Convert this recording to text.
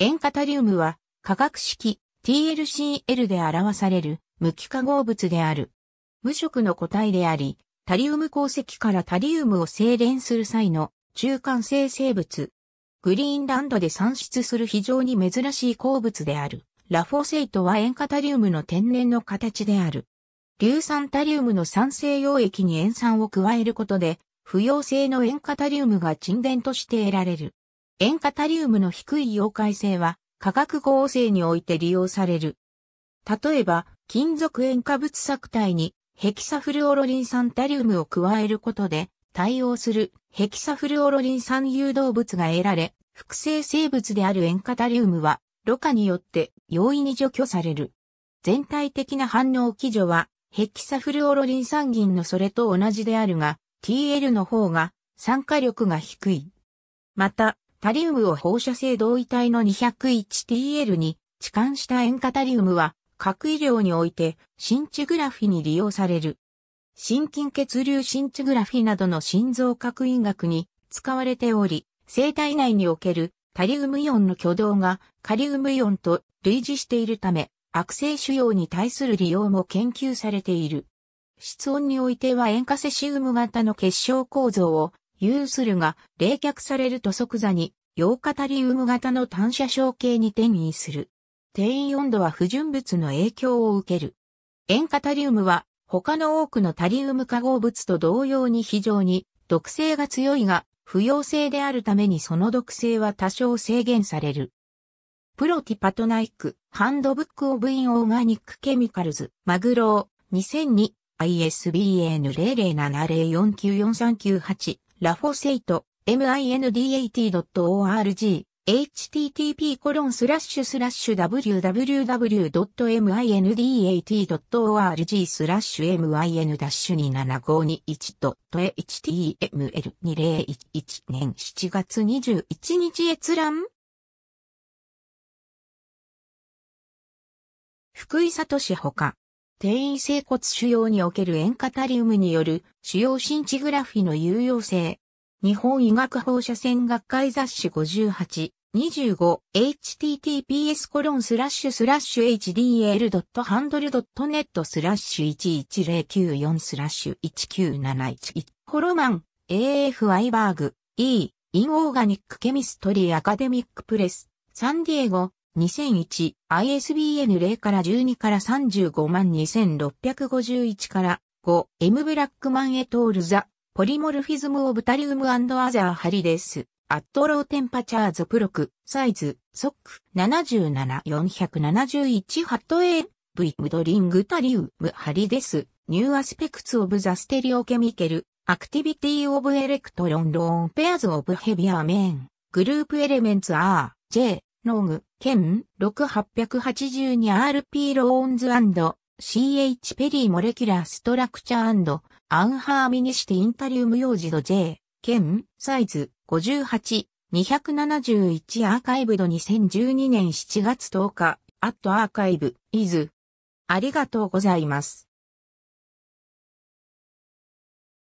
塩化タリウムは化学式 TLCl で表される無機化合物である。無色の固体であり、タリウム鉱石からタリウムを精錬する際の中間性生物。グリーンランドで産出する非常に珍しい鉱物である。ラフォセイトは塩化タリウムの天然の形である。硫酸タリウムの酸性溶液に塩酸を加えることで、不溶性の塩化タリウムが沈殿として得られる。塩化タリウムの低い溶解性は化学合成において利用される。例えば、金属塩化物作体にヘキサフルオロリン酸タリウムを加えることで対応するヘキサフルオロリン酸誘導物が得られ、複製生物である塩化タリウムは、ろ過によって容易に除去される。全体的な反応基準は、ヘキサフルオロリン酸銀のそれと同じであるが、TL の方が酸化力が低い。また、タリウムを放射性同位体の 201TL に置換した塩化タリウムは、核医療において、新チグラフィに利用される。心筋血流新チグラフィなどの心臓核医学に使われており、生体内におけるタリウムイオンの挙動がカリウムイオンと類似しているため、悪性腫瘍に対する利用も研究されている。室温においては塩化セシウム型の結晶構造を有するが、冷却されると即座に、溶化タリウム型の単射症系に転移する。転移温度は不純物の影響を受ける。塩化タリウムは、他の多くのタリウム化合物と同様に非常に毒性が強いが、不溶性であるためにその毒性は多少制限される。プロティパトナイク、ハンドブックオブインオーガニックケミカルズ、マグロー、2002、ISBN 0070494398、ラフォセイト、mindat.org、http コロンスラッシュスラッシュ www.mindat.org スラッシュ m i n 2 7 5 2 h t m l 2 0 1 1年7月21日閲覧福井聡ほか転移整骨腫瘍における塩化タリウムによる腫瘍新地グラフィの有用性。日本医学放射線学会雑誌58、25、https コロンスラッシュスラッシュ hdl.handle.net スラッシュ11094スラッシュ19711ホロマン AF アイバーグ E インオーガニックケミストリーアカデミックプレスサンディエゴ2001 ISBN 0から12から35万2651から5 M ブラックマンエトールザポリモルフィズムオブタリウムアザーハリデスアットローテンパチャーズプロクサイズソック77471ハットエ A V ムドリングタリウムハリデスニューアスペクツオブザステリオケミケルアクティビティオブエレクトロンローンペアズオブヘビアメングループエレメンツ R J ローグ、ケン、6882RP ローンズ &CH ペリーモレキュラーストラクチャーアンハーミニシティインタリウム用ジ度 J、ケン、サイズ58、271アーカイブド2012年7月10日、アットアーカイブ、イズ。ありがとうございます。